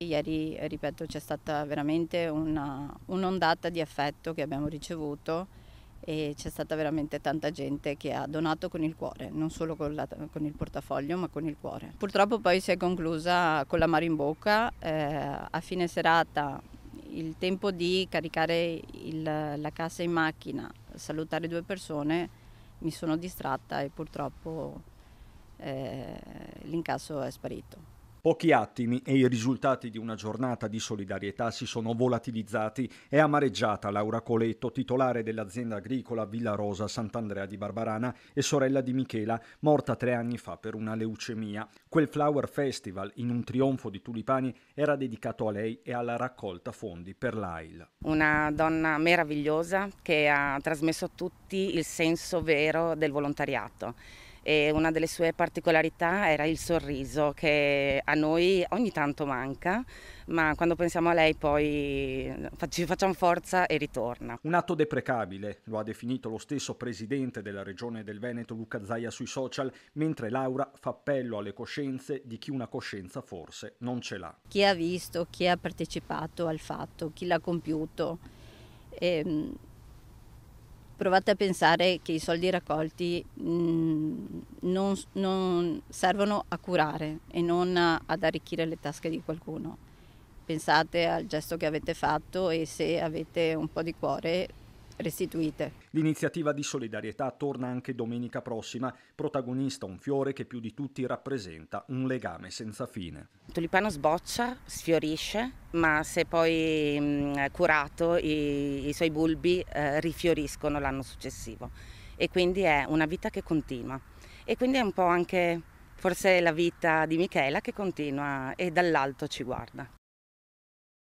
Ieri, ripeto, c'è stata veramente un'ondata di affetto che abbiamo ricevuto e c'è stata veramente tanta gente che ha donato con il cuore, non solo con, la, con, il portafoglio ma con il cuore. Purtroppo poi si è conclusa con la mare in bocca, eh, a fine serata il tempo di caricare il, la cassa in macchina, salutare due persone, mi sono distratta e purtroppo eh, l'incasso è sparito. Pochi attimi e i risultati di una giornata di solidarietà si sono volatilizzati. È amareggiata Laura Coletto, titolare dell'azienda agricola Villa Rosa Sant'Andrea di Barbarana e sorella di Michela, morta tre anni fa per una leucemia. Quel Flower Festival, in un trionfo di tulipani, era dedicato a lei e alla raccolta fondi per l'AIL. Una donna meravigliosa che ha trasmesso a tutti il senso vero del volontariato e una delle sue particolarità era il sorriso che a noi ogni tanto manca, ma quando pensiamo a lei poi ci facciamo forza e ritorna. Un atto deprecabile, lo ha definito lo stesso presidente della regione del Veneto Luca Zaia sui social, mentre Laura fa appello alle coscienze di chi una coscienza forse non ce l'ha. Chi ha visto, chi ha partecipato al fatto, chi l'ha compiuto. Ehm provate a pensare che i soldi raccolti mh, mm, non, non, servono a curare e non a, ad arricchire le tasche di qualcuno. Pensate al gesto che avete fatto e se avete un po' di cuore restituite. L'iniziativa di solidarietà torna anche domenica prossima, protagonista un fiore che più di tutti rappresenta un legame senza fine. Il tulipano sboccia, sfiorisce, ma se poi mh, mm, curato i, i, suoi bulbi eh, rifioriscono l'anno successivo e quindi è una vita che continua e quindi è un po' anche forse la vita di Michela che continua e dall'alto ci guarda.